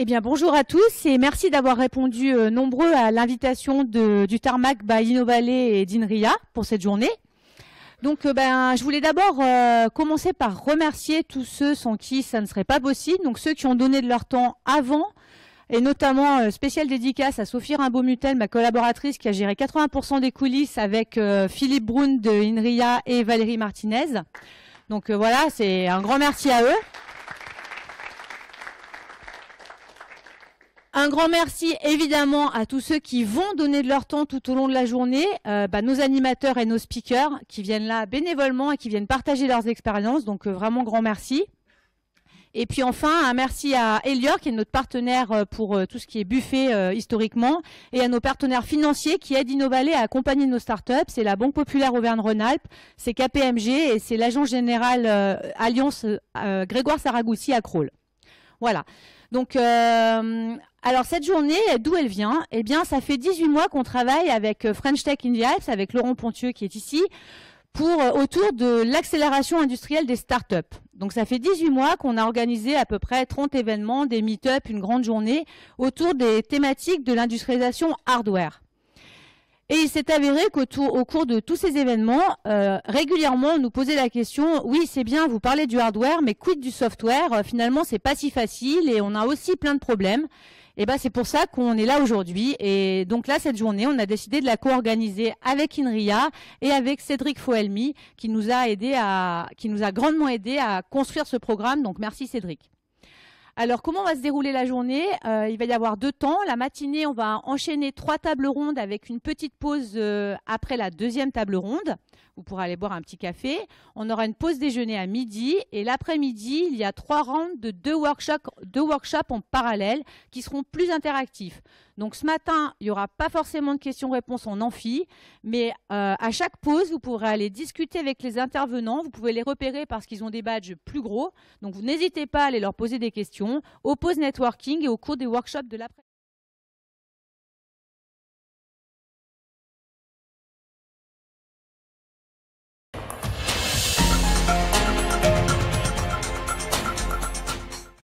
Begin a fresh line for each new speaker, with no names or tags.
Eh bien, bonjour à tous et merci d'avoir répondu euh, nombreux à l'invitation du Tarmac by et d'Inria pour cette journée. Donc, euh, ben, je voulais d'abord euh, commencer par remercier tous ceux sans qui ça ne serait pas possible, donc ceux qui ont donné de leur temps avant, et notamment spéciale dédicace à Sophie Rimbaud-Mutel, ma collaboratrice qui a géré 80% des coulisses avec Philippe Brun de Inria et Valérie Martinez. Donc voilà, c'est un grand merci à eux. Un grand merci évidemment à tous ceux qui vont donner de leur temps tout au long de la journée, euh, bah, nos animateurs et nos speakers qui viennent là bénévolement et qui viennent partager leurs expériences. Donc euh, vraiment grand merci. Et puis enfin, un merci à Elior, qui est notre partenaire euh, pour tout ce qui est buffet historiquement, et à nos partenaires financiers qui aident Innovalet à accompagner nos startups. C'est la Banque Populaire Auvergne-Rhône-Alpes, c'est KPMG et c'est l'agent général Alliance Grégoire Saragoussi à Crawl. Voilà. Donc, alors cette journée, d'où elle vient Eh bien, ça fait 18 mois qu'on travaille avec euh, French Tech in the avec Laurent Pontieux qui est ici, pour euh, autour de l'accélération industrielle des startups. Donc ça fait 18 mois qu'on a organisé à peu près 30 événements, des meet une grande journée autour des thématiques de l'industrialisation hardware. Et il s'est avéré qu'au cours de tous ces événements, euh, régulièrement, on nous posait la question oui, c'est bien, vous parlez du hardware, mais quid du software Finalement, c'est pas si facile et on a aussi plein de problèmes. Et eh ben c'est pour ça qu'on est là aujourd'hui. Et donc là, cette journée, on a décidé de la co-organiser avec Inria et avec Cédric Fouelmi, qui nous a aidé à, qui nous a grandement aidé à construire ce programme. Donc merci Cédric. Alors, comment va se dérouler la journée euh, Il va y avoir deux temps. La matinée, on va enchaîner trois tables rondes avec une petite pause euh, après la deuxième table ronde. Vous pourrez aller boire un petit café. On aura une pause déjeuner à midi. Et l'après-midi, il y a trois rounds de deux workshops, deux workshops en parallèle qui seront plus interactifs. Donc ce matin, il n'y aura pas forcément de questions-réponses en amphi, mais euh, à chaque pause, vous pourrez aller discuter avec les intervenants. Vous pouvez les repérer parce qu'ils ont des badges plus gros. Donc vous n'hésitez pas à aller leur poser des questions au pauses networking et au cours des workshops de l'après.